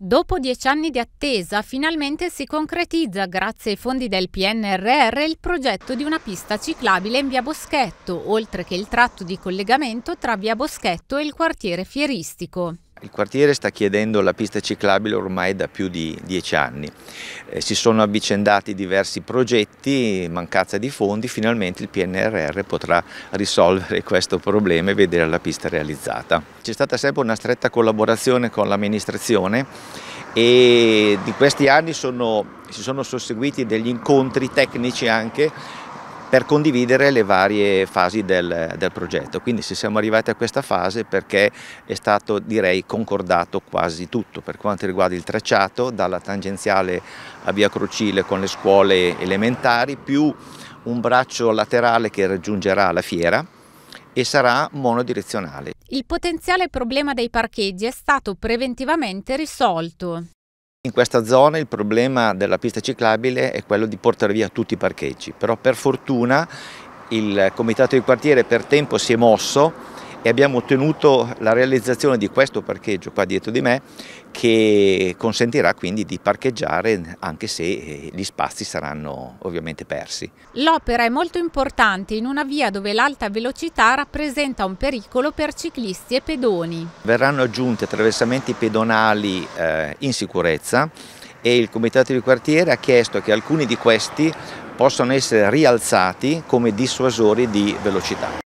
Dopo dieci anni di attesa, finalmente si concretizza, grazie ai fondi del PNRR, il progetto di una pista ciclabile in via Boschetto, oltre che il tratto di collegamento tra via Boschetto e il quartiere fieristico. Il quartiere sta chiedendo la pista ciclabile ormai da più di dieci anni. Eh, si sono avvicendati diversi progetti, mancanza di fondi, finalmente il PNRR potrà risolvere questo problema e vedere la pista realizzata. C'è stata sempre una stretta collaborazione con l'amministrazione e di questi anni sono, si sono susseguiti degli incontri tecnici anche per condividere le varie fasi del, del progetto. Quindi se siamo arrivati a questa fase perché è stato direi concordato quasi tutto per quanto riguarda il tracciato, dalla tangenziale a via Crocile con le scuole elementari, più un braccio laterale che raggiungerà la fiera e sarà monodirezionale. Il potenziale problema dei parcheggi è stato preventivamente risolto. In questa zona il problema della pista ciclabile è quello di portare via tutti i parcheggi, però per fortuna il comitato di quartiere per tempo si è mosso e abbiamo ottenuto la realizzazione di questo parcheggio qua dietro di me che consentirà quindi di parcheggiare anche se eh, gli spazi saranno ovviamente persi. L'opera è molto importante in una via dove l'alta velocità rappresenta un pericolo per ciclisti e pedoni. Verranno aggiunti attraversamenti pedonali eh, in sicurezza e il comitato di quartiere ha chiesto che alcuni di questi possano essere rialzati come dissuasori di velocità.